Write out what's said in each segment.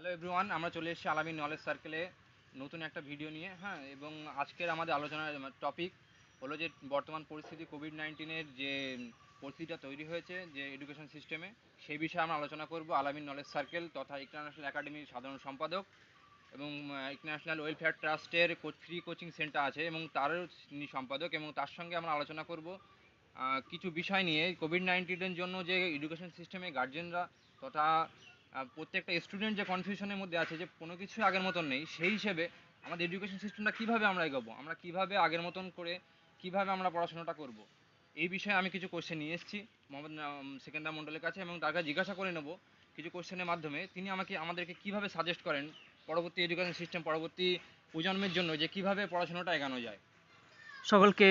Hello everyone আমরা চলে এসেছি আলামী নলেজ সার্কেলে নতুন একটা ভিডিও নিয়ে হ্যাঁ এবং আজকের আমাদের আলোচনার টপিক হলো যে বর্তমান পরিস্থিতি কোভিড নাইন্টিনের যে পরিস্থিতিটা তৈরি হয়েছে যে এডুকেশন সিস্টেমে সেই বিষয়ে আমরা আলোচনা করব আলামিন নলেজ সার্কেল তথা ইন্টারন্যাশনাল একাডেমির সাধারণ সম্পাদক এবং ইন্টারন্যাশনাল ওয়েলফেয়ার ট্রাস্টের ফ্রি কোচিং সেন্টার আছে এবং তারও সম্পাদক এবং তার সঙ্গে আমরা আলোচনা করব কিছু বিষয় নিয়ে কোভিড নাইন্টিনের জন্য যে এডুকেশন সিস্টেমে গার্জেনরা তথা প্রত্যেকটা স্টুডেন্ট যে কনফিউশনের মধ্যে আছে যে কোনো কিছু আগের মতন নেই সেই হিসেবে আমাদের এডুকেশন সিস্টেমটা কীভাবে আমরা এগোবো আমরা কীভাবে আগের মতন করে কীভাবে আমরা পড়াশোনাটা করব। এই বিষয়ে আমি কিছু কোশ্চেন নিয়ে এসেছি মোহাম্মদ সেকেন্ডা মণ্ডলের কাছে এবং তার কাছে জিজ্ঞাসা করে নেব কিছু কোশ্চেনের মাধ্যমে তিনি আমাকে আমাদেরকে কীভাবে সাজেস্ট করেন পরবর্তী এডুকেশন সিস্টেম পরবর্তী প্রজন্মের জন্য যে কীভাবে পড়াশোনাটা এগানো যায় সকলকে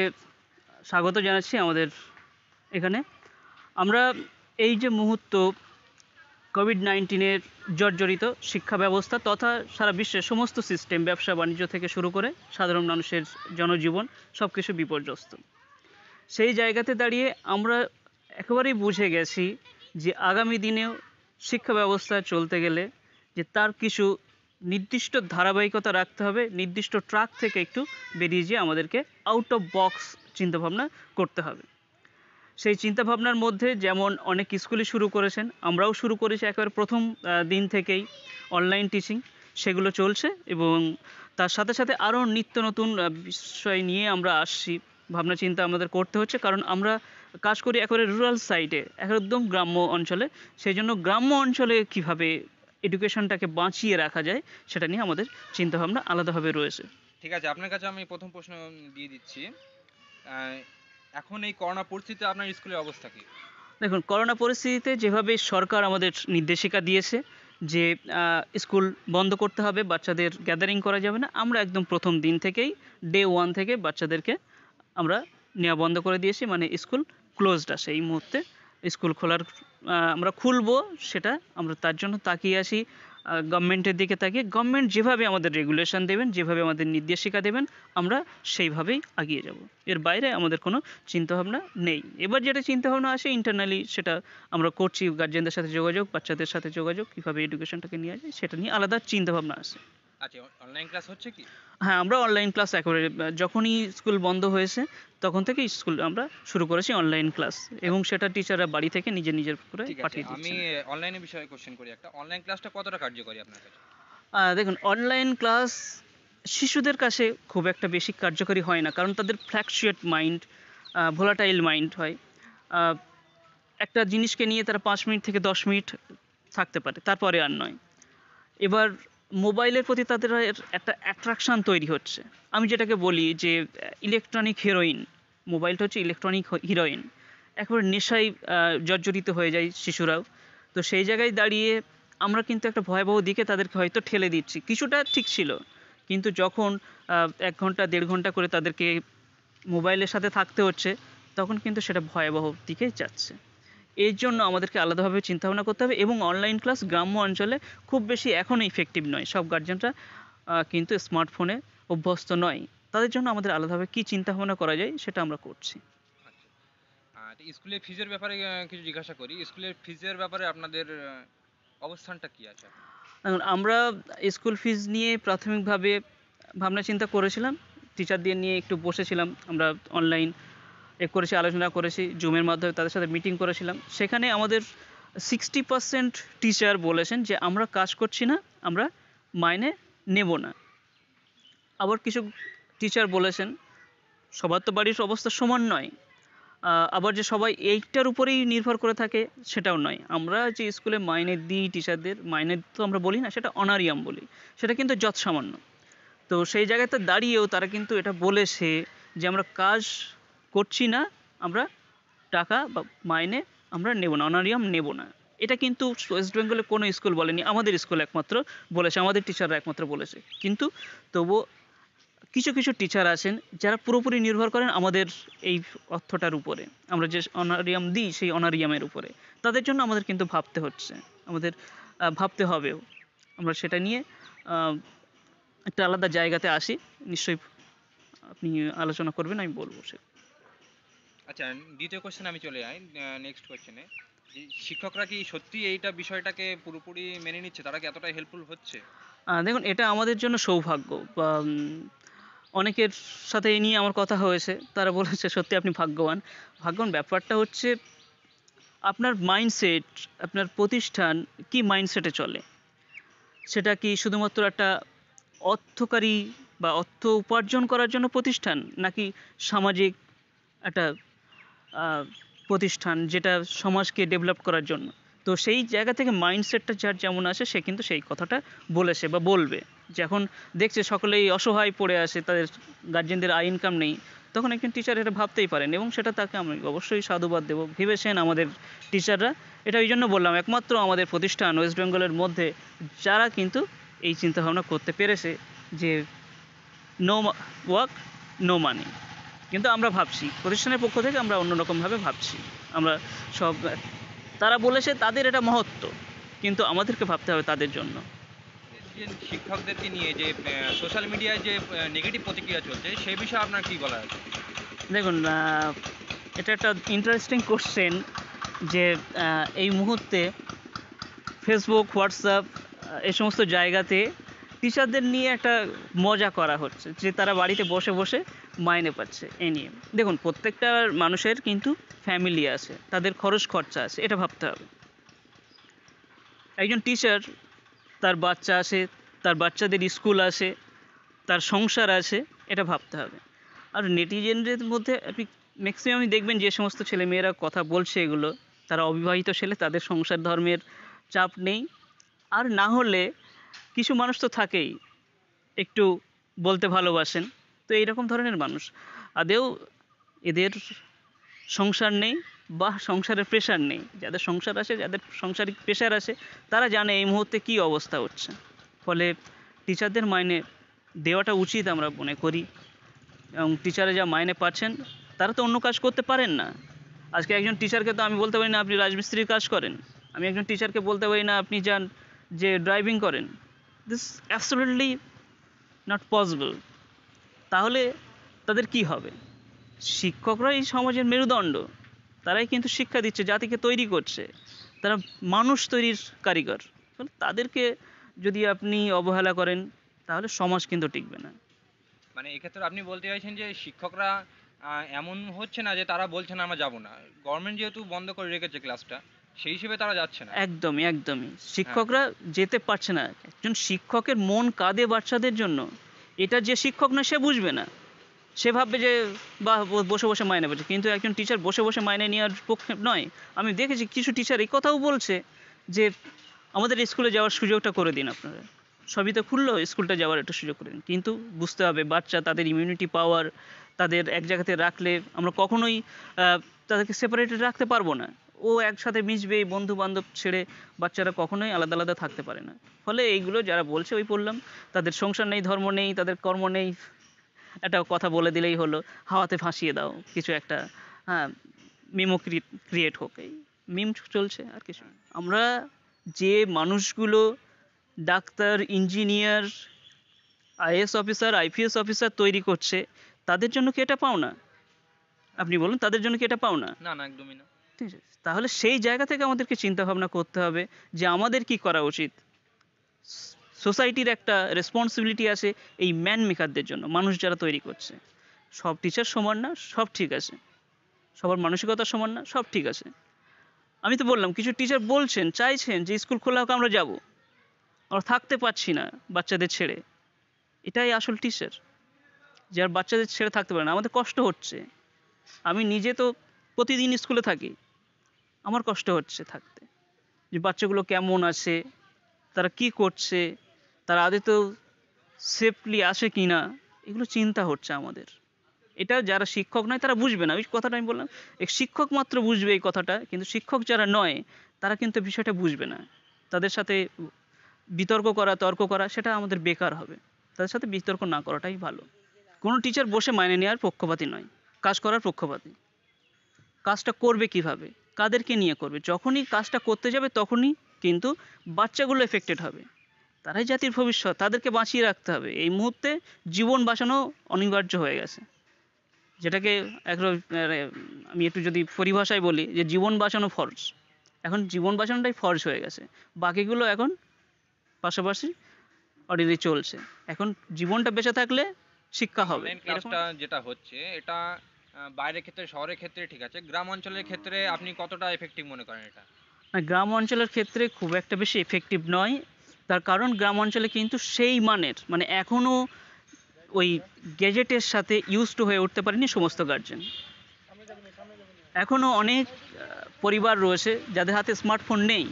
স্বাগত জানাচ্ছি আমাদের এখানে আমরা এই যে মুহূর্ত কোভিড নাইন্টিনের জর্জরিত শিক্ষা ব্যবস্থা তথা সারা বিশ্বের সমস্ত সিস্টেম ব্যবসা বাণিজ্য থেকে শুরু করে সাধারণ মানুষের জনজীবন সব কিছু বিপর্যস্ত সেই জায়গাতে দাঁড়িয়ে আমরা একেবারেই বুঝে গেছি যে আগামী দিনেও শিক্ষা ব্যবস্থা চলতে গেলে যে তার কিছু নির্দিষ্ট ধারাবাহিকতা রাখতে হবে নির্দিষ্ট ট্রাক থেকে একটু বেরিয়ে যেয়ে আমাদেরকে আউট অফ বক্স চিন্তাভাবনা করতে হবে সেই চিন্তাভাবনার মধ্যে যেমন অনেক স্কুলই শুরু করেছেন আমরাও শুরু করেছি একেবারে প্রথম দিন থেকেই অনলাইন টিচিং সেগুলো চলছে এবং তার সাথে সাথে আরও নিত্য নতুন বিষয় নিয়ে আমরা আসছি ভাবনা চিন্তা আমাদের করতে হচ্ছে কারণ আমরা কাজ করি একেবারে রুরাল সাইডে একদম গ্রাম্য অঞ্চলে সেই জন্য গ্রাম্য অঞ্চলে কিভাবে এডুকেশনটাকে বাঁচিয়ে রাখা যায় সেটা নিয়ে আমাদের চিন্তাভাবনা আলাদাভাবে রয়েছে ঠিক আছে আপনার কাছে আমি প্রথম প্রশ্ন দিয়ে দিচ্ছি এখন এই করোনা পরিস্থিতিতে আপনার স্কুলের অবস্থা কি দেখুন করোনা পরিস্থিতিতে যেভাবে সরকার আমাদের নির্দেশিকা দিয়েছে যে স্কুল বন্ধ করতে হবে বাচ্চাদের গ্যাদারিং করা যাবে না আমরা একদম প্রথম দিন থেকেই ডে ওয়ান থেকে বাচ্চাদেরকে আমরা নেওয়া বন্ধ করে দিয়েছি মানে স্কুল ক্লোজড আছে এই মুহূর্তে স্কুল খোলার আমরা খুলবো সেটা আমরা তার জন্য তাকিয়ে আসি গভর্নমেন্টের দিকে তাকিয়ে গভর্নমেন্ট যেভাবে আমাদের রেগুলেশন দেবেন যেভাবে আমাদের নির্দেশিকা দেবেন আমরা সেইভাবেই এগিয়ে যাব এর বাইরে আমাদের কোনো চিন্তাভাবনা নেই এবার যেটা চিন্তাভাবনা আসে ইন্টারনালি সেটা আমরা করছি গার্জেনদের সাথে যোগাযোগ বাচ্চাদের সাথে যোগাযোগ কীভাবে এডুকেশনটাকে নিয়ে যায় সেটা নিয়ে আলাদা চিন্তাভাবনা আসে আচ্ছা অনলাইন ক্লাস হচ্ছে কি হ্যাঁ আমরা অনলাইন ক্লাস একেবারে যখনই স্কুল বন্ধ হয়েছে তখন থেকে স্কুল আমরা শুরু করেছি অনলাইন ক্লাস এবং সেটা টিচাররা বাড়ি থেকে নিজে নিজের করে পাঠিয়ে দিচ্ছে আমি অনলাইনের বিষয়ে কোশ্চেন করি একটা অনলাইন ক্লাসটা কতটা কার্যকরী আপনার কাছে দেখুন অনলাইন ক্লাস শিশুদের কাছে খুব একটা বেশি কার্যকরী হয় না কারণ তাদের ফ্ল্যাকচুয়েট মাইন্ড ভোলাটাইল মাইন্ড হয় একটা জিনিসকে নিয়ে তারা পাঁচ মিনিট থেকে দশ মিনিট থাকতে পারে তারপরে আর নয় এবার মোবাইলের প্রতি তাদের একটা অ্যাট্রাকশান তৈরি হচ্ছে আমি যেটাকে বলি যে ইলেকট্রনিক হিরোইন মোবাইলটা হচ্ছে ইলেকট্রনিক হিরোইন একবার নেশায় জর্জরিত হয়ে যায় শিশুরাও তো সেই জায়গায় দাঁড়িয়ে আমরা কিন্তু একটা ভয়াবহ দিকে তাদেরকে হয়তো ঠেলে দিচ্ছি কিছুটা ঠিক ছিল কিন্তু যখন এক ঘন্টা দেড় ঘন্টা করে তাদেরকে মোবাইলের সাথে থাকতে হচ্ছে তখন কিন্তু সেটা ভয়াবহ দিকে যাচ্ছে এর জন্য আমাদেরকে আলাদাভাবে চিন্তাভাবনা করতে হবে এবং অনলাইন ক্লাস গ্রাম্য অঞ্চলে খুব বেশি এখনও ইফেক্টিভ নয় সব গার্জেনরা কিন্তু স্মার্টফোনে অভ্যস্ত নয় তাদের জন্য আমাদের আলাদাভাবে কী চিন্তাভাবনা করা যায় সেটা আমরা করছি আচ্ছা। স্কুলের ফিজের ব্যাপারে কিছু জিজ্ঞাসা করি স্কুলের ফিজের ব্যাপারে আপনাদের অবস্থানটা কি আছে আমরা স্কুল ফিজ নিয়ে প্রাথমিকভাবে ভাবনা চিন্তা করেছিলাম টিচার নিয়ে একটু বসেছিলাম আমরা অনলাইন এ করেছি আলোচনা করেছি জুমের মাধ্যমে তাদের সাথে মিটিং করেছিলাম সেখানে আমাদের সিক্সটি পার্সেন্ট টিচার বলেছেন যে আমরা কাজ করছি না আমরা মাইনে নেব না আবার কিছু টিচার বলেছেন সবার তো বাড়ির অবস্থা সমান নয় আবার যে সবাই এইটার উপরেই নির্ভর করে থাকে সেটাও নয় আমরা যে স্কুলে মাইনে দিই টিচারদের মাইনে তো আমরা বলি না সেটা অনারিয়াম বলি সেটা কিন্তু যৎসামান্য তো সেই জায়গাতে দাঁড়িয়েও তারা কিন্তু এটা বলেছে যে আমরা কাজ করছি না আমরা টাকা বা মাইনে আমরা নেব না অনারিয়াম নেব না এটা কিন্তু ওয়েস্ট বেঙ্গলের কোনো স্কুল বলেনি আমাদের স্কুল একমাত্র বলেছে আমাদের টিচাররা একমাত্র বলেছে কিন্তু তবুও কিছু কিছু টিচার আছেন যারা পুরোপুরি নির্ভর করেন আমাদের এই অর্থটার উপরে আমরা যে অনারিয়াম দিই সেই অনারিয়ামের উপরে তাদের জন্য আমাদের কিন্তু ভাবতে হচ্ছে আমাদের ভাবতে হবেও আমরা সেটা নিয়ে একটা আলাদা জায়গাতে আসি নিশ্চয়ই আপনি আলোচনা করবেন আমি বলবো সে আচ্ছা দ্বিতীয় কোশ্চেনে আমি চলে যাই নেক্সট কোয়েশ্চেনে শিক্ষকরা কি সত্যি এইটা বিষয়টাকে পুরোপুরি মেনে নিচ্ছে তারা কি এতটা হেল্পফুল হচ্ছে দেখুন এটা আমাদের জন্য সৌভাগ্য অনেকের সাথে এই নিয়ে আমার কথা হয়েছে তারা বলেছে সত্যি আপনি ভাগ্যবান ভাগ্যবান ব্যাপারটা হচ্ছে আপনার মাইন্ডসেট আপনার প্রতিষ্ঠান কি মাইন্ডসেটে চলে সেটা কি শুধুমাত্র একটা অর্থকারী বা অর্থ উপার্জন করার জন্য প্রতিষ্ঠান নাকি সামাজিক একটা প্রতিষ্ঠান যেটা সমাজকে ডেভেলপ করার জন্য তো সেই জায়গা থেকে মাইন্ডসেটটা যার যেমন আসে সে কিন্তু সেই কথাটা বলেছে বা বলবে যখন দেখছে সকলেই অসহায় পড়ে আসে তাদের গার্জেনদের আয় ইনকাম নেই তখন একজন টিচার এটা ভাবতেই পারেন এবং সেটা তাকে আমি অবশ্যই সাধুবাদ দেবো ভেবেছেন আমাদের টিচাররা এটা ওই জন্য বললাম একমাত্র আমাদের প্রতিষ্ঠান ওয়েস্ট বেঙ্গলের মধ্যে যারা কিন্তু এই চিন্তাভাবনা করতে পেরেছে যে নো ওয়ার্ক নো মানি কিন্তু আমরা ভাবছি প্রতিষ্ঠানের পক্ষ থেকে আমরা অন্যরকমভাবে ভাবছি আমরা সব তারা বলেছে তাদের এটা মহত্ব কিন্তু আমাদেরকে ভাবতে হবে তাদের জন্য শিক্ষকদেরকে নিয়ে যে সোশ্যাল মিডিয়ায় যে নেগেটিভ প্রতিক্রিয়া চলছে সেই বিষয়ে আপনার কী বলা আছে দেখুন এটা একটা ইন্টারেস্টিং কোশ্চেন যে এই মুহূর্তে ফেসবুক হোয়াটসঅ্যাপ এই সমস্ত জায়গাতে টিচারদের নিয়ে একটা মজা করা হচ্ছে যে তারা বাড়িতে বসে বসে মাইনে পাচ্ছে এ নিয়ে দেখুন প্রত্যেকটা মানুষের কিন্তু ফ্যামিলি আছে তাদের খরচ খরচা আছে এটা ভাবতে হবে একজন টিচার তার বাচ্চা আছে তার বাচ্চাদের স্কুল আছে তার সংসার আছে এটা ভাবতে হবে আর নেটিজেনদের মধ্যে আপনি ম্যাক্সিমাম দেখবেন যে সমস্ত ছেলেমেয়েরা কথা বলছে এগুলো তারা অবিবাহিত ছেলে তাদের সংসার ধর্মের চাপ নেই আর না হলে কিছু মানুষ তো থাকেই একটু বলতে ভালোবাসেন তো এইরকম ধরনের মানুষ আদেও এদের সংসার নেই বা সংসারের প্রেশার নেই যাদের সংসার আছে যাদের সংসারিক প্রেশার আছে তারা জানে এই মুহূর্তে কি অবস্থা হচ্ছে ফলে টিচারদের মাইনে দেওয়াটা উচিত আমরা মনে করি এবং টিচারে যা মাইনে পাচ্ছেন তারা তো অন্য কাজ করতে পারেন না আজকে একজন টিচারকে তো আমি বলতে পারি না আপনি রাজমিস্ত্রির কাজ করেন আমি একজন টিচারকে বলতে পারি না আপনি যান যে ড্রাইভিং করেন দিস অ্যাবসলিটলি নট পসিবল তাহলে তাদের কি হবে শিক্ষকরাই সমাজের মেরুদণ্ড তারাই কিন্তু শিক্ষা দিচ্ছে জাতিকে তৈরি করছে তারা মানুষ তৈরির কারিগর তাদেরকে যদি আপনি অবহেলা করেন তাহলে সমাজ কিন্তু টিকবে না মানে এক্ষেত্রে আপনি বলতে চাইছেন যে শিক্ষকরা এমন হচ্ছে না যে তারা বলছে না আমরা যাবো না গভর্নমেন্ট যেহেতু বন্ধ করে রেখেছে ক্লাসটা সেই হিসেবে তারা যাচ্ছে না একদমই একদমই হ্যাঁ। শিক্ষকরা যেতে পারছে না একজন শিক্ষকের মন কাঁদে বাচ্চাদের জন্য এটা যে শিক্ষক না সে বুঝবে না সে ভাববে যে বা বসে বসে মাইনে পাচ্ছে কিন্তু একজন টিচার বসে বসে মাইনে নেওয়ার পক্ষে নয় আমি দেখেছি কিছু টিচার এই কথাও বলছে যে আমাদের স্কুলে যাওয়ার সুযোগটা করে দিন আপনারা সবই তো খুললো স্কুলটা যাওয়ার একটা সুযোগ করে দিন কিন্তু বুঝতে হবে বাচ্চা তাদের ইমিউনিটি পাওয়ার তাদের এক জায়গাতে রাখলে আমরা কখনোই তাদেরকে সেপারেটেড রাখতে পারবো না ও একসাথে মিশবে বন্ধু বান্ধব ছেড়ে বাচ্চারা কখনোই আলাদা আলাদা থাকতে পারে না ফলে এইগুলো যারা বলছে ওই পড়লাম তাদের সংসার নেই ধর্ম নেই তাদের কর্ম নেই একটা কথা বলে দিলেই হলো হাওয়াতে ফাঁসিয়ে দাও কিছু একটা হ্যাঁ মিমো ক্রিয়েট হোক এই মিম চলছে আর কিছু আমরা যে মানুষগুলো doctor engineer IAS officer IPS officer তৈরি করছে তাদের জন্য কি এটা পাও না আপনি বলুন তাদের জন্য কি এটা পাও না না না একদমই না ঠিক আছে তাহলে সেই জায়গা থেকে আমাদেরকে চিন্তাভাবনা করতে হবে যে আমাদের কি করা উচিত সোসাইটির একটা রেসপন্সিবিলিটি আছে এই ম্যান মেকারদের জন্য মানুষ যারা তৈরি করছে সব টিচার সমান না সব ঠিক আছে সবার মানসিকতা সমান না সব ঠিক আছে আমি তো বললাম কিছু টিচার বলছেন চাইছেন যে স্কুল খোলা হোক আমরা যাব আমরা থাকতে পারছি না বাচ্চাদের ছেড়ে এটাই আসল টিচার যার বাচ্চাদের ছেড়ে থাকতে পারে না আমাদের কষ্ট হচ্ছে আমি নিজে তো প্রতিদিন স্কুলে থাকি আমার কষ্ট হচ্ছে থাকতে যে বাচ্চাগুলো কেমন আছে তারা কি করছে তারা আদতেও সেফলি আসে কি না এগুলো চিন্তা হচ্ছে আমাদের এটা যারা শিক্ষক নয় তারা বুঝবে না ওই কথাটা আমি বললাম শিক্ষক মাত্র বুঝবে এই কথাটা কিন্তু শিক্ষক যারা নয় তারা কিন্তু বিষয়টা বুঝবে না তাদের সাথে বিতর্ক করা তর্ক করা সেটা আমাদের বেকার হবে তাদের সাথে বিতর্ক না করাটাই ভালো কোনো টিচার বসে মাইনে নেওয়ার পক্ষপাতি নয় কাজ করার পক্ষপাতি কাজটা করবে কিভাবে কাদেরকে নিয়ে করবে যখনই কাজটা করতে যাবে তখনই কিন্তু বাচ্চাগুলো এফেক্টেড হবে তারাই জাতির ভবিষ্যৎ তাদেরকে বাঁচিয়ে রাখতে হবে এই মুহূর্তে জীবন বাঁচানো অনিবার্য হয়ে গেছে যেটাকে এক মানে আমি একটু যদি পরিভাষায় বলি যে জীবন বাঁচানো ফরজ এখন জীবন বাঁচানোটাই ফরজ হয়ে গেছে বাকিগুলো এখন পাশাপাশি অলরেডি চলছে এখন জীবনটা বেঁচে থাকলে শিক্ষা হবে যেটা হচ্ছে এটা বাইরের ক্ষেত্রে শহরের ক্ষেত্রে ঠিক আছে গ্রাম অঞ্চলের ক্ষেত্রে আপনি কতটা এফেক্টিভ মনে করেন এটা গ্রাম অঞ্চলের ক্ষেত্রে খুব একটা বেশি এফেক্টিভ নয় তার কারণ গ্রাম অঞ্চলে কিন্তু সেই মানের মানে এখনও ওই গ্যাজেটের সাথে ইউজ টু হয়ে উঠতে পারেনি সমস্ত গার্জেন এখনও অনেক পরিবার রয়েছে যাদের হাতে স্মার্টফোন নেই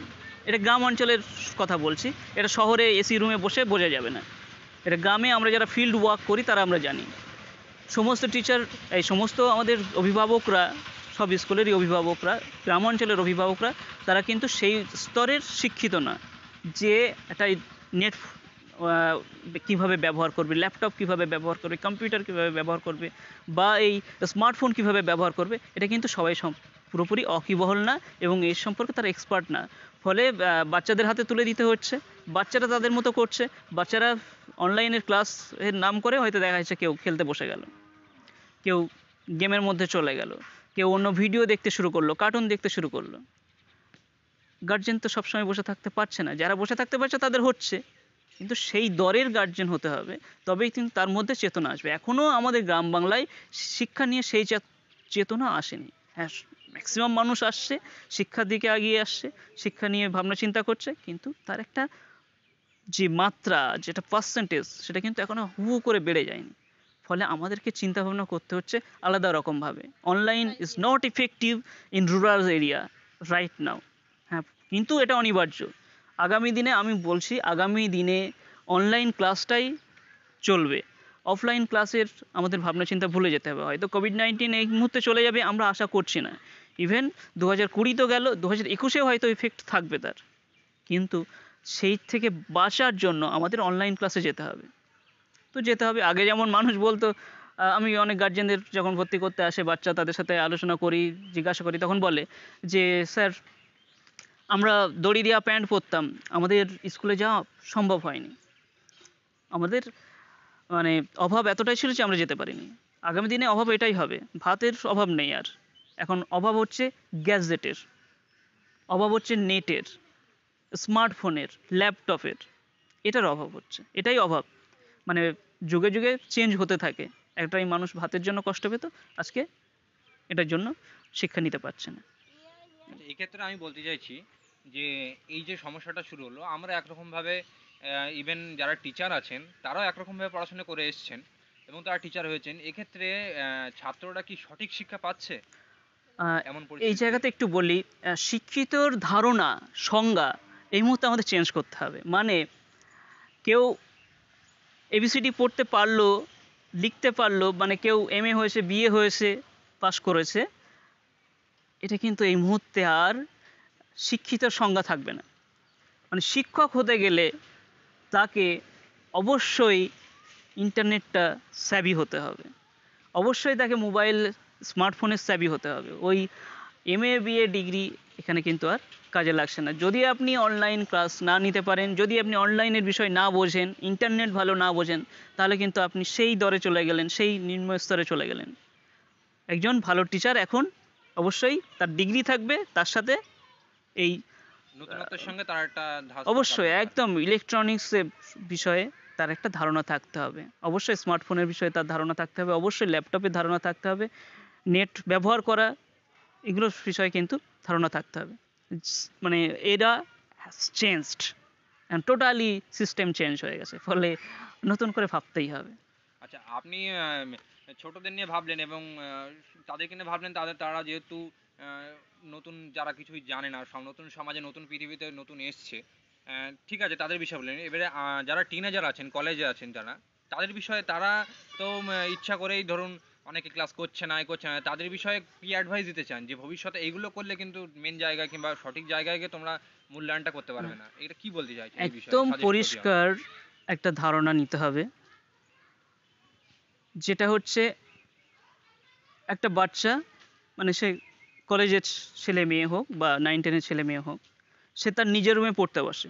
এটা গ্রাম অঞ্চলের কথা বলছি এটা শহরে এসি রুমে বসে বোঝা যাবে না এটা গ্রামে আমরা যারা ফিল্ড ওয়ার্ক করি তারা আমরা জানি সমস্ত টিচার এই সমস্ত আমাদের অভিভাবকরা সব স্কুলেরই অভিভাবকরা গ্রামাঞ্চলের অভিভাবকরা তারা কিন্তু সেই স্তরের শিক্ষিত না যে একটা নেট কীভাবে ব্যবহার করবে ল্যাপটপ কীভাবে ব্যবহার করবে কম্পিউটার কীভাবে ব্যবহার করবে বা এই স্মার্টফোন কীভাবে ব্যবহার করবে এটা কিন্তু সবাই পুরোপুরি অকিবহল না এবং এর সম্পর্কে তারা এক্সপার্ট না ফলে বাচ্চাদের হাতে তুলে দিতে হচ্ছে বাচ্চারা তাদের মতো করছে বাচ্চারা অনলাইনের ক্লাসের নাম করে হয়তো দেখা যাচ্ছে কেউ খেলতে বসে গেল কেউ গেমের মধ্যে চলে গেল কেউ অন্য ভিডিও দেখতে শুরু করলো কার্টুন দেখতে শুরু করলো গার্জেন তো সবসময় বসে থাকতে পারছে না যারা বসে থাকতে পারছে তাদের হচ্ছে কিন্তু সেই দরের গার্জেন হতে হবে তবেই কিন্তু তার মধ্যে চেতনা আসবে এখনও আমাদের গ্রাম বাংলায় শিক্ষা নিয়ে সেই চেতনা আসেনি হ্যাঁ ম্যাক্সিমাম মানুষ আসছে শিক্ষার দিকে আগিয়ে আসছে শিক্ষা নিয়ে ভাবনা চিন্তা করছে কিন্তু তার একটা যে মাত্রা যেটা পার্সেন্টেজ সেটা কিন্তু এখনও হু করে বেড়ে যায়নি ফলে আমাদেরকে চিন্তাভাবনা করতে হচ্ছে আলাদা রকমভাবে online is not effective in rural area right now হ্যাঁ কিন্তু এটা অনিবার্য আগামী দিনে আমি বলছি আগামী দিনে অনলাইন ক্লাসটাই চলবে অফলাইন ক্লাসের আমাদের ভাবনা চিন্তা ভুলে যেতে হবে হয়তো কোভিড নাইন্টিন এই মুহূর্তে চলে যাবে আমরা আশা করছি না ইভেন দু হাজার কুড়ি তো গেল দু হাজার একুশেও হয়তো ইফেক্ট থাকবে তার কিন্তু সেই থেকে বাঁচার জন্য আমাদের অনলাইন ক্লাসে যেতে হবে তো যেতে হবে আগে যেমন মানুষ বলতো আমি অনেক গার্জেনদের যখন ভর্তি করতে আসে বাচ্চা তাদের সাথে আলোচনা করি জিজ্ঞাসা করি তখন বলে যে স্যার আমরা দড়ি দেওয়া প্যান্ট পরতাম আমাদের স্কুলে যাওয়া সম্ভব হয়নি আমাদের মানে অভাব এতটাই ছিল যে আমরা যেতে পারিনি আগামী দিনে অভাব এটাই হবে ভাতের অভাব নেই আর এখন অভাব হচ্ছে গ্যাজেটের অভাব হচ্ছে নেটের স্মার্টফোনের ল্যাপটপের এটার অভাব হচ্ছে এটাই অভাব মানে যুগে যুগে চেঞ্জ হতে থাকে একটাই মানুষ ভাতের জন্য কষ্ট পেত আজকে এটার জন্য শিক্ষা নিতে পারছে না আচ্ছা, এক্ষেত্রে আমি বলতে চাইছি যে এই যে সমস্যাটা শুরু হলো আমরা একরকমভাবে ইভেন যারা টিচার আছেন তারাও একরকমভাবে পড়াশোনা করে এসছেন এবং তারা টিচার হয়েছেন এক্ষেত্রে ছাত্ররা কি সঠিক শিক্ষা পাচ্ছে এই জায়গাতে একটু বলি শিক্ষিতর ধারণা সংজ্ঞা এই মুহূর্তে আমাদের চেঞ্জ করতে হবে মানে কেউ এবিসিডি পড়তে পারলো লিখতে পারলো মানে কেউ এম এ হয়েছে বিয়ে হয়েছে পাশ করেছে এটা কিন্তু এই মুহূর্তে আর শিক্ষিতর সংজ্ঞা থাকবে না মানে শিক্ষক হতে গেলে তাকে অবশ্যই ইন্টারনেটটা স্যাবি হতে হবে অবশ্যই তাকে মোবাইল স্মার্টফোনের স্যাবি হতে হবে ওই M A B A degree এখানে কিন্তু আর কাজে লাগছে না যদি আপনি অনলাইন ক্লাস না নিতে পারেন যদি আপনি অনলাইনের বিষয় না বোঝেন ইন্টারনেট ভালো না বোঝেন তাহলে কিন্তু আপনি সেই দরে চলে গেলেন সেই নিম্ন স্তরে চলে গেলেন একজন ভালো টিচার এখন অবশ্যই তার ডিগ্রি থাকবে তার সাথে এই নতুনত্বের সঙ্গে তার একটা অবশ্যই একদম ইলেকট্রনিক্স বিষয়ে তার একটা ধারণা থাকতে হবে অবশ্যই স্মার্টফোনের বিষয়ে তার ধারণা থাকতে হবে অবশ্যই ল্যাপটপের ধারণা থাকতে হবে নেট ব্যবহার করা এগুলোর বিষয়ে কিন্তু ধারণা থাকতে হবে মানে এরা has changed totally system change হয়ে গেছে ফলে নতুন করে ভাবতেই হবে আচ্ছা আপনি ছোটদের নিয়ে ভাবলেন এবং তাদেরকে নিয়ে ভাবলেন তাদের তারা যেহেতু নতুন যারা কিছুই জানে না সব নতুন সমাজে নতুন পৃথিবীতে নতুন এসছে ঠিক আছে তাদের বিষয়ে বললেন এবারে যারা টিনেজার আছেন কলেজে আছেন যারা তাদের বিষয়ে তারা তো ইচ্ছা করেই ধরুন অনেকে ক্লাস করছে না এ করছে না তাদের বিষয়ে কি অ্যাডভাইস দিতে চান যে ভবিষ্যতে এইগুলো করলে কিন্তু মেন জায়গায় কিংবা সঠিক জায়গায় গিয়ে তোমরা মূল্যায়নটা করতে পারবে না এটা কি বলতে চাইছো একদম পরিষ্কার একটা ধারণা নিতে হবে যেটা হচ্ছে একটা বাচ্চা মানে সে কলেজের ছেলে মেয়ে হোক বা নাইন টেনের ছেলে মেয়ে হোক সে তার নিজের রুমে পড়তে বসে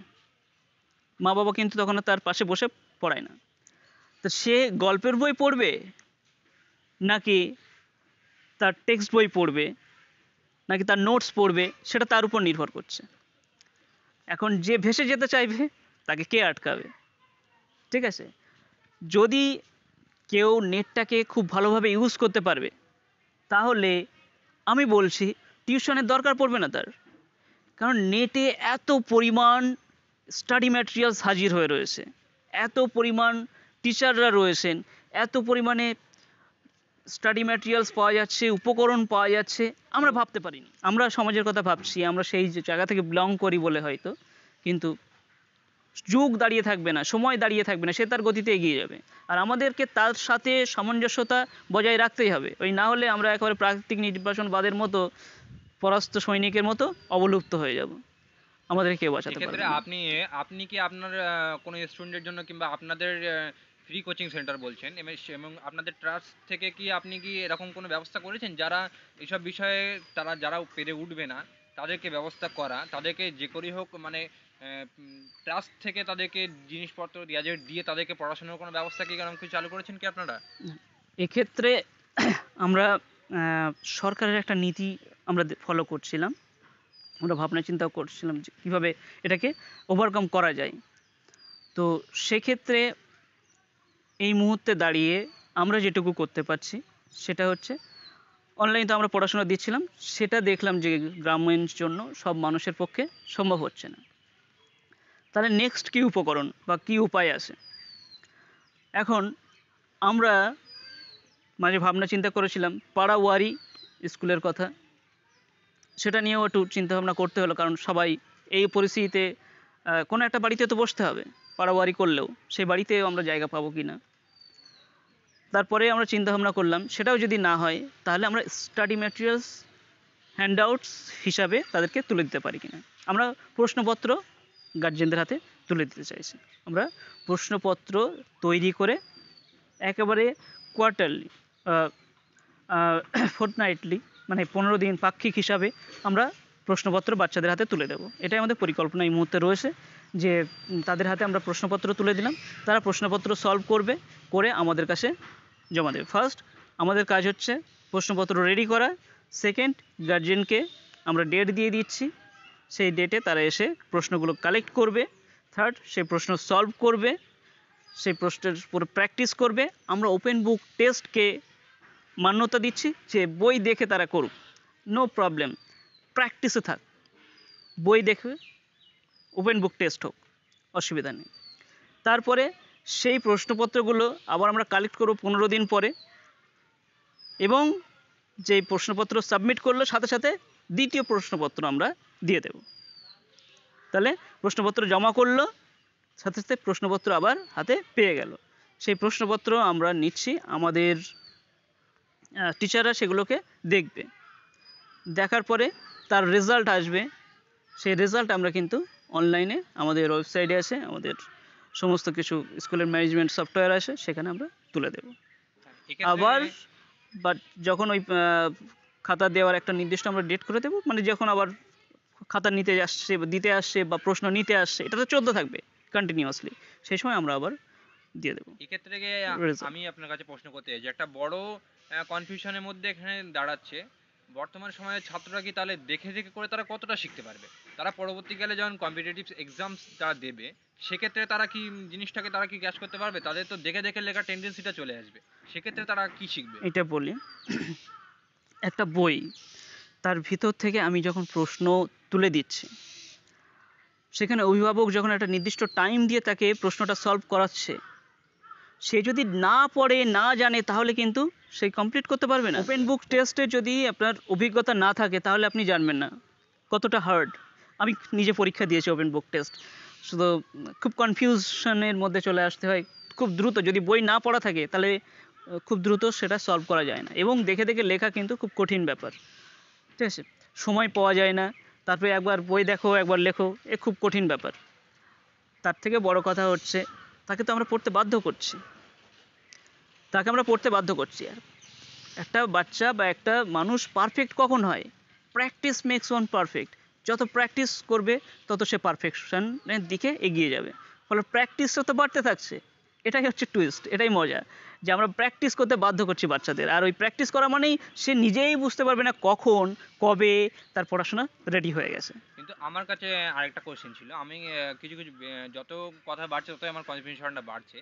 মা বাবা কিন্তু তখন তার পাশে বসে পড়ায় না তো সে গল্পের বই পড়বে নাকি তার টেক্সট বই পড়বে নাকি তার নোটস পড়বে সেটা তার উপর নির্ভর করছে এখন যে ভেসে যেতে চাইবে তাকে কে আটকাবে ঠিক আছে যদি কেউ নেটটাকে খুব ভালোভাবে ইউজ করতে পারবে তাহলে আমি বলছি টিউশনের দরকার পড়বে না তার কারণ নেটে এত পরিমাণ স্টাডি ম্যাটেরিয়ালস হাজির হয়ে রয়েছে এত পরিমাণ টিচাররা রয়েছেন এত পরিমাণে স্টাডি ম্যাটেরিয়ালস পাওয়া যাচ্ছে উপকরণ পাওয়া যাচ্ছে আমরা ভাবতে পারিনি আমরা সমাজের কথা ভাবছি আমরা সেই জায়গা থেকে বিলং করি বলে হয়তো কিন্তু যুগ দাঁড়িয়ে থাকবে না সময় দাঁড়িয়ে থাকবে না সে তার গতিতে এগিয়ে যাবে আর আমাদেরকে তার সাথে সামঞ্জস্যতা বজায় রাখতেই হবে ওই না হলে আমরা একেবারে প্রাকৃতিক নির্বাচনবাদের মতো পরাস্ত সৈনিকের মতো অবলুপ্ত হয়ে যাব আমাদের কেউ বাঁচাতে পারবে আপনি আপনি কি আপনার কোনো স্টুডেন্টের জন্য কিংবা আপনাদের ফ্রি কোচিং সেন্টার বলছেন এবং আপনাদের ট্রাস্ট থেকে কি আপনি কি এরকম কোনো ব্যবস্থা করেছেন যারা এইসব বিষয়ে তারা যারা পেরে উঠবে না তাদেরকে ব্যবস্থা করা তাদেরকে যে করেই হোক মানে ট্রাস্ট থেকে তাদেরকে জিনিসপত্র রিয়াজেট দিয়ে তাদেরকে পড়াশোনার কোনো ব্যবস্থা কি এরকম কিছু চালু করেছেন কি আপনারা এক্ষেত্রে আমরা সরকারের একটা নীতি আমরা ফলো করছিলাম আমরা ভাবনা চিন্তা করছিলাম যে কীভাবে এটাকে ওভারকাম করা যায় তো সেক্ষেত্রে এই মুহূর্তে দাঁড়িয়ে আমরা যেটুকু করতে পারছি সেটা হচ্ছে অনলাইনে তো আমরা পড়াশোনা দিচ্ছিলাম সেটা দেখলাম যে গ্রামের জন্য সব মানুষের পক্ষে সম্ভব হচ্ছে না তাহলে নেক্সট কী উপকরণ বা কী উপায় আছে এখন আমরা মাঝে ভাবনা চিন্তা করেছিলাম পাড়া ওয়ারি স্কুলের কথা সেটা নিয়েও একটু চিন্তাভাবনা করতে হলো কারণ সবাই এই পরিস্থিতিতে কোনো একটা বাড়িতে তো বসতে হবে বাড়াবাড়ি করলেও সে বাড়িতেও আমরা জায়গা পাবো কি না তারপরে আমরা চিন্তাভাবনা করলাম সেটাও যদি না হয় তাহলে আমরা স্টাডি ম্যাটেরিয়ালস হ্যান্ডআউটস হিসাবে তাদেরকে তুলে দিতে পারি কিনা আমরা প্রশ্নপত্র গার্জেনদের হাতে তুলে দিতে চাইছি আমরা প্রশ্নপত্র তৈরি করে একেবারে কোয়ার্টারলি নাইটলি মানে পনেরো দিন পাক্ষিক হিসাবে আমরা প্রশ্নপত্র বাচ্চাদের হাতে তুলে দেবো এটাই আমাদের পরিকল্পনা এই মুহূর্তে রয়েছে যে তাদের হাতে আমরা প্রশ্নপত্র তুলে দিলাম তারা প্রশ্নপত্র সলভ করবে করে আমাদের কাছে জমা দেবে ফার্স্ট আমাদের কাজ হচ্ছে প্রশ্নপত্র রেডি করা সেকেন্ড গার্জেনকে আমরা ডেট দিয়ে দিচ্ছি সেই ডেটে তারা এসে প্রশ্নগুলো কালেক্ট করবে থার্ড সেই প্রশ্ন সলভ করবে সেই প্রশ্নের উপর প্র্যাকটিস করবে আমরা ওপেন বুক টেস্টকে মান্যতা দিচ্ছি যে বই দেখে তারা করুক নো প্রবলেম প্র্যাকটিসে থাক বই দেখবে ওপেন বুক টেস্ট হোক অসুবিধা নেই তারপরে সেই প্রশ্নপত্রগুলো আবার আমরা কালেক্ট করব পনেরো দিন পরে এবং যে প্রশ্নপত্র সাবমিট করলো সাথে সাথে দ্বিতীয় প্রশ্নপত্র আমরা দিয়ে দেব তাহলে প্রশ্নপত্র জমা করলো সাথে সাথে প্রশ্নপত্র আবার হাতে পেয়ে গেল সেই প্রশ্নপত্র আমরা নিচ্ছি আমাদের টিচাররা সেগুলোকে দেখবে দেখার পরে তার রেজাল্ট আসবে সেই রেজাল্ট আমরা কিন্তু অনলাইনে আমাদের ওয়েবসাইটে আছে আমাদের সমস্ত কিছু স্কুলের ম্যানেজমেন্ট সফটওয়্যার আছে সেখানে আমরা তুলে দেব আবার বাট যখন ওই খাতা দেওয়ার একটা নির্দিষ্ট আমরা ডেট করে দেব মানে যখন আবার খাতা নিতে আসছে বা দিতে আসছে বা প্রশ্ন নিতে আসছে এটা তো চলতে থাকবে কন্টিনিউয়াসলি সেই সময় আমরা আবার দিয়ে দেবো এক্ষেত্রে আমি আপনার কাছে প্রশ্ন করতে চাই যে একটা বড় কনফিউশনের মধ্যে এখানে দাঁড়াচ্ছে বর্তমান সময়ে ছাত্ররা কি তাহলে দেখে দেখে করে তারা কতটা শিখতে পারবে তারা পরবর্তীকালে যখন কম্পিটিটিভ এক্সামস তারা দেবে সেক্ষেত্রে তারা কি জিনিসটাকে তারা কি গ্যাস করতে পারবে তাদের তো দেখে দেখে লেখা টেন্ডেন্সিটা চলে আসবে সেক্ষেত্রে তারা কি শিখবে এটা বলি একটা বই তার ভিতর থেকে আমি যখন প্রশ্ন তুলে দিচ্ছি সেখানে অভিভাবক যখন একটা নির্দিষ্ট টাইম দিয়ে তাকে প্রশ্নটা সলভ করাচ্ছে সে যদি না পড়ে না জানে তাহলে কিন্তু সে কমপ্লিট করতে পারবে না ওপেন বুক টেস্টে যদি আপনার অভিজ্ঞতা না থাকে তাহলে আপনি জানবেন না কতটা হার্ড আমি নিজে পরীক্ষা দিয়েছি ওপেন বুক টেস্ট শুধু খুব কনফিউশনের মধ্যে চলে আসতে হয় খুব দ্রুত যদি বই না পড়া থাকে তাহলে খুব দ্রুত সেটা সলভ করা যায় না এবং দেখে দেখে লেখা কিন্তু খুব কঠিন ব্যাপার ঠিক আছে সময় পাওয়া যায় না তারপরে একবার বই দেখো একবার লেখো এ খুব কঠিন ব্যাপার তার থেকে বড় কথা হচ্ছে তাকে তো আমরা পড়তে বাধ্য করছি তাকে আমরা পড়তে বাধ্য করছি আর একটা বাচ্চা বা একটা মানুষ পারফেক্ট কখন হয় প্র্যাকটিস মেক্স ওয়ান পারফেক্ট যত প্র্যাকটিস করবে তত সে পারফেকশনের দিকে এগিয়ে যাবে ফলে প্র্যাকটিসটা তো বাড়তে থাকছে এটাই হচ্ছে টুইস্ট এটাই মজা যে আমরা প্র্যাকটিস করতে বাধ্য করছি বাচ্চাদের আর ওই প্র্যাকটিস করা মানেই সে নিজেই বুঝতে পারবে না কখন কবে তার পড়াশোনা রেডি হয়ে গেছে কিন্তু আমার কাছে আরেকটা কোশ্চেন ছিল আমি কিছু কিছু যত কথা বাড়ছে ততই আমার কনফিউশনটা বাড়ছে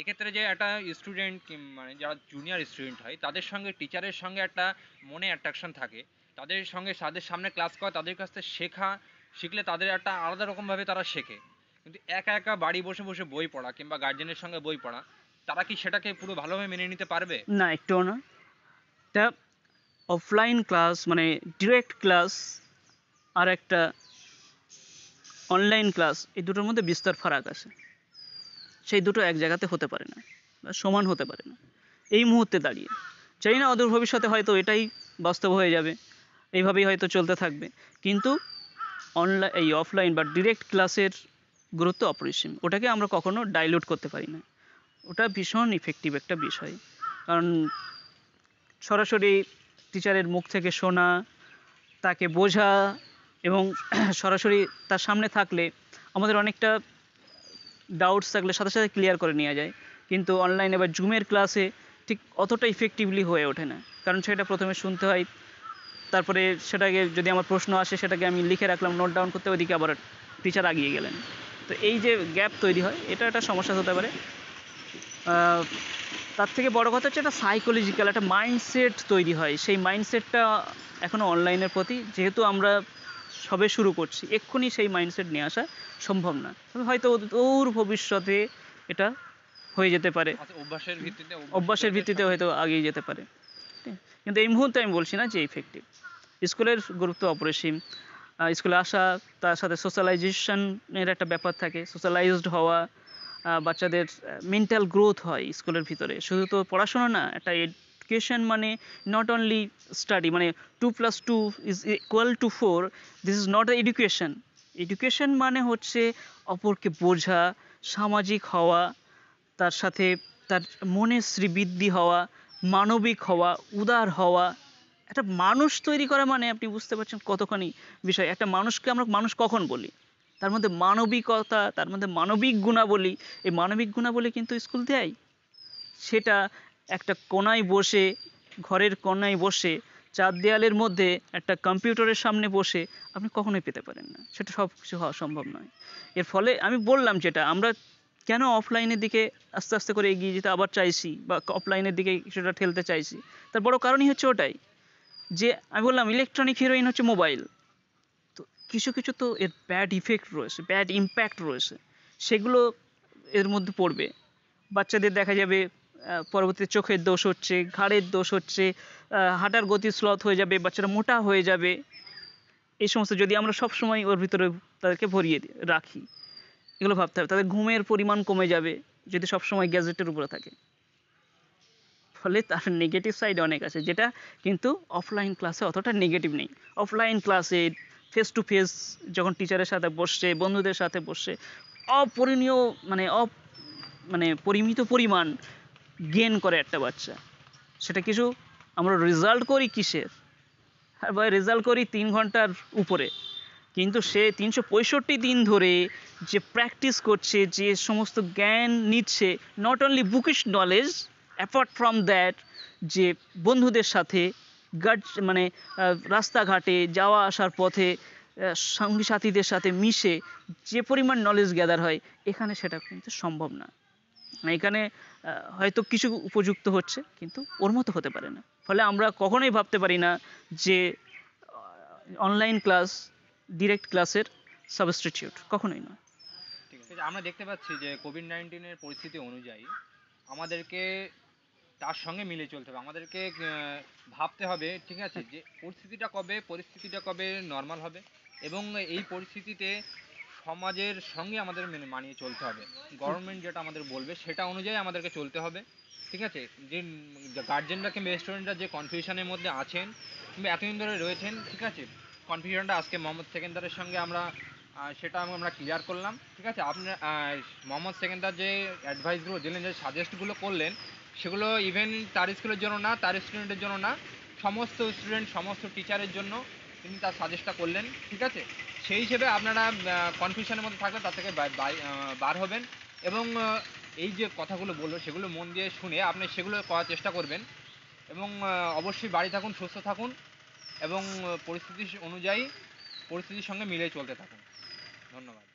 এক্ষেত্রে যে একটা স্টুডেন্ট মানে যারা জুনিয়র স্টুডেন্ট হয় তাদের সঙ্গে টিচারের সঙ্গে একটা মনে অ্যাট্রাকশন থাকে তাদের সঙ্গে তাদের সামনে ক্লাস করা তাদের কাছ থেকে শেখা শিখলে তাদের একটা আলাদা রকমভাবে তারা শেখে কিন্তু একা একা বাড়ি বসে বসে বই পড়া কিংবা গার্জেনের সঙ্গে বই পড়া তারা কি সেটাকে পুরো ভালোভাবে মেনে নিতে পারবে না একটুও না তা অফলাইন ক্লাস মানে ডিরেক্ট ক্লাস আর একটা অনলাইন ক্লাস এই দুটোর মধ্যে বিস্তর ফারাক আছে সেই দুটো এক জায়গাতে হতে পারে না বা সমান হতে পারে না এই মুহূর্তে দাঁড়িয়ে জানি না অদূর ভবিষ্যতে হয়তো এটাই বাস্তব হয়ে যাবে এইভাবেই হয়তো চলতে থাকবে কিন্তু অনলাইন এই অফলাইন বা ডিরেক্ট ক্লাসের গুরুত্ব অপরিসীম ওটাকে আমরা কখনো ডাইলুট করতে পারি না ওটা ভীষণ ইফেক্টিভ একটা বিষয় কারণ সরাসরি টিচারের মুখ থেকে শোনা তাকে বোঝা এবং সরাসরি তার সামনে থাকলে আমাদের অনেকটা ডাউটস থাকলে সাথে সাথে ক্লিয়ার করে নেওয়া যায় কিন্তু অনলাইনে বা জুমের ক্লাসে ঠিক অতটা ইফেক্টিভলি হয়ে ওঠে না কারণ সেটা প্রথমে শুনতে হয় তারপরে সেটাকে যদি আমার প্রশ্ন আসে সেটাকে আমি লিখে রাখলাম নোট ডাউন করতে ওইদিকে আবার টিচার আগিয়ে গেলেন তো এই যে গ্যাপ তৈরি হয় এটা একটা সমস্যা হতে পারে তার থেকে বড় কথা হচ্ছে একটা সাইকোলজিক্যাল একটা মাইন্ডসেট তৈরি হয় সেই মাইন্ডসেটটা এখনও অনলাইনের প্রতি যেহেতু আমরা সবে শুরু করছি এক্ষুনি সেই মাইন্ডসেট নিয়ে আসা সম্ভব না হয়তো ওর ভবিষ্যতে এটা হয়ে যেতে পারে আচ্ছা, অভ্যাসের ভিত্তিতে অভ্যাসের ভিত্তিতে হয়তো আগিয়ে যেতে পারে কিন্তু এই মুহূর্তে আমি বলছি না যে ইফেক্টিভ স্কুলের গুরুত্ব অপরিসীম স্কুলে আসা তার সাথে সোশ্যালাইজেশনের একটা ব্যাপার থাকে সোশ্যালাইজড হওয়া বাচ্চাদের মেন্টাল গ্রোথ হয় স্কুলের ভিতরে শুধু তো পড়াশোনা না একটা education মানে not only study মানে two plus two is equal to four this is not education education মানে হচ্ছে অপরকে বোঝা সামাজিক হওয়া তার সাথে তার মনে শ্রীবৃদ্ধি হওয়া মানবিক হওয়া উদার হওয়া একটা মানুষ তৈরি করা মানে আপনি বুঝতে পারছেন কতখানি বিষয় একটা মানুষকে আমরা মানুষ কখন বলি তার মধ্যে মানবিকতা তার মধ্যে মানবিক গুণাবলী এই মানবিক গুণাবলী কিন্তু স্কুল দেয় সেটা একটা কোনায় বসে ঘরের কোনায় বসে চার দেয়ালের মধ্যে একটা কম্পিউটারের সামনে বসে আপনি কখনোই পেতে পারেন না সেটা সব কিছু হওয়া সম্ভব নয় এর ফলে আমি বললাম যেটা আমরা কেন অফলাইনের দিকে আস্তে আস্তে করে এগিয়ে যেতে আবার চাইছি বা অফলাইনের দিকে সেটা ঠেলতে চাইছি তার বড় কারণই হচ্ছে ওটাই যে আমি বললাম ইলেকট্রনিক হিরোইন হচ্ছে মোবাইল তো কিছু কিছু তো এর ব্যাড ইফেক্ট রয়েছে ব্যাড ইম্প্যাক্ট রয়েছে সেগুলো এর মধ্যে পড়বে বাচ্চাদের দেখা যাবে পরবর্তী চোখের দোষ হচ্ছে ঘাড়ের দোষ হচ্ছে হাঁটার গতি স্লথ হয়ে যাবে বাচ্চারা মোটা হয়ে যাবে এই সমস্ত যদি আমরা সব সময় ওর ভিতরে তাদেরকে ভরিয়ে রাখি এগুলো ভাবতে হবে তাদের ঘুমের পরিমাণ কমে যাবে যদি সব সময় গ্যাজেটের উপরে থাকে ফলে তার নেগেটিভ সাইড অনেক আছে যেটা কিন্তু অফলাইন ক্লাসে অতটা নেগেটিভ নেই অফলাইন ক্লাসে ফেস টু ফেস যখন টিচারের সাথে বসছে বন্ধুদের সাথে বসছে অপরিণীয় মানে অপ মানে পরিমিত পরিমাণ গেন করে একটা বাচ্চা সেটা কিছু আমরা রেজাল্ট করি কিসের আর ভাই রেজাল্ট করি তিন ঘন্টার উপরে কিন্তু সে তিনশো পঁয়ষট্টি দিন ধরে যে প্র্যাকটিস করছে যে সমস্ত জ্ঞান নিচ্ছে not only bookish knowledge apart from that যে বন্ধুদের সাথে গাড মানে রাস্তাঘাটে যাওয়া আসার পথে সঙ্গী সাথীদের সাথে মিশে যে পরিমাণ নলেজ গ্যাদার হয় এখানে সেটা কিন্তু সম্ভব না এখানে হয়তো কিছু উপযুক্ত হচ্ছে কিন্তু ওর মতো হতে পারে না ফলে আমরা কখনোই ভাবতে পারি না যে অনলাইন ক্লাস ডিরেক্ট ক্লাসের সাবস্টিটিউট কখনোই নয় আমরা দেখতে পাচ্ছি যে কোভিড নাইন্টিনের পরিস্থিতি অনুযায়ী আমাদেরকে তার সঙ্গে মিলে চলতে হবে আমাদেরকে ভাবতে হবে ঠিক আছে যে পরিস্থিতিটা কবে পরিস্থিতিটা কবে নর্মাল হবে এবং এই পরিস্থিতিতে সমাজের সঙ্গে আমাদের মেনে মানিয়ে চলতে হবে গভর্নমেন্ট যেটা আমাদের বলবে সেটা অনুযায়ী আমাদেরকে চলতে হবে ঠিক আছে যে গার্জেনরা কিংবা স্টুডেন্টরা যে কনফিউশনের মধ্যে আছেন কিংবা এতদিন ধরে রয়েছেন ঠিক আছে কনফিউশনটা আজকে মোহাম্মদ সেকেন্দারের সঙ্গে আমরা সেটা আমরা ক্লিয়ার করলাম ঠিক আছে আপনি মোহাম্মদ সেকেন্দার যে অ্যাডভাইসগুলো দিলেন যে সাজেস্টগুলো করলেন সেগুলো ইভেন তার স্কুলের জন্য না তার স্টুডেন্টের জন্য না সমস্ত স্টুডেন্ট সমস্ত টিচারের জন্য তিনি তার সাজেস্টটা করলেন ঠিক আছে সেই হিসেবে আপনারা কনফিউশনের মধ্যে থাকলে তার থেকে বার হবেন এবং এই যে কথাগুলো বললো সেগুলো মন দিয়ে শুনে আপনি সেগুলো করার চেষ্টা করবেন এবং অবশ্যই বাড়ি থাকুন সুস্থ থাকুন এবং পরিস্থিতি অনুযায়ী পরিস্থিতির সঙ্গে মিলে চলতে থাকুন ধন্যবাদ